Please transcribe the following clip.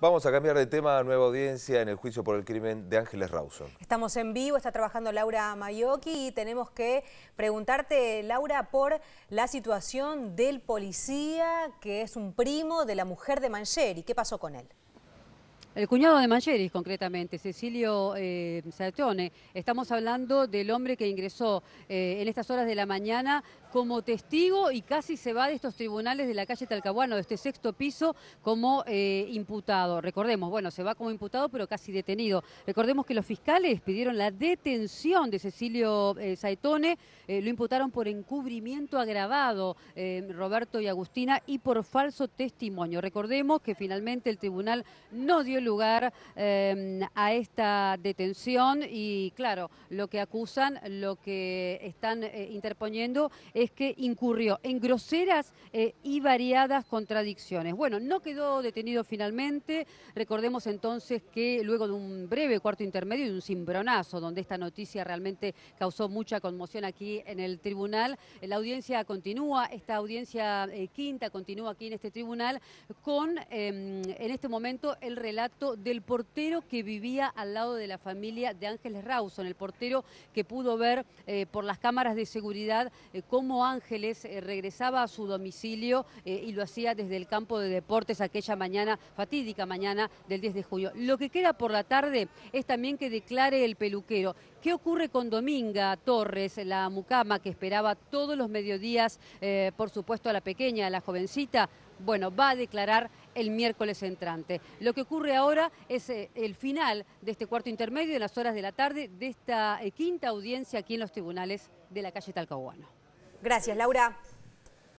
Vamos a cambiar de tema a nueva audiencia en el juicio por el crimen de Ángeles Rawson. Estamos en vivo, está trabajando Laura Mayoki y tenemos que preguntarte, Laura, por la situación del policía que es un primo de la mujer de Mancheri. ¿Qué pasó con él? El cuñado de Mangeris, concretamente, Cecilio eh, Saetone. Estamos hablando del hombre que ingresó eh, en estas horas de la mañana como testigo y casi se va de estos tribunales de la calle Talcahuano, de este sexto piso, como eh, imputado. Recordemos, bueno, se va como imputado, pero casi detenido. Recordemos que los fiscales pidieron la detención de Cecilio Saetone, lo imputaron por encubrimiento agravado, Roberto y Agustina, y por falso testimonio. Recordemos que finalmente el tribunal no dio lugar em, a esta detención y claro, lo que acusan, lo que están eh, interponiendo es que incurrió en groseras eh, y variadas contradicciones. Bueno, no quedó detenido finalmente, recordemos entonces que luego de un breve cuarto intermedio y un cimbronazo, donde esta noticia realmente causó mucha conmoción aquí en el tribunal, la audiencia continúa, esta audiencia eh, quinta continúa aquí en este tribunal con em, en este momento el relato del portero que vivía al lado de la familia de Ángeles Rawson, el portero que pudo ver eh, por las cámaras de seguridad eh, cómo Ángeles eh, regresaba a su domicilio y lo hacía desde el campo de deportes aquella mañana, fatídica mañana del 10 de julio. Lo que queda por la tarde es también que declare el peluquero. ¿Qué ocurre con Dominga Torres, la mucama que esperaba todos los mediodías, por supuesto, a la pequeña, a la jovencita? Bueno, va a declarar el miércoles entrante. Lo que ocurre ahora es eh, el final de este cuarto intermedio en las horas de la tarde de esta eh, quinta audiencia aquí en los tribunales de la calle Talcahuano. Gracias, Laura.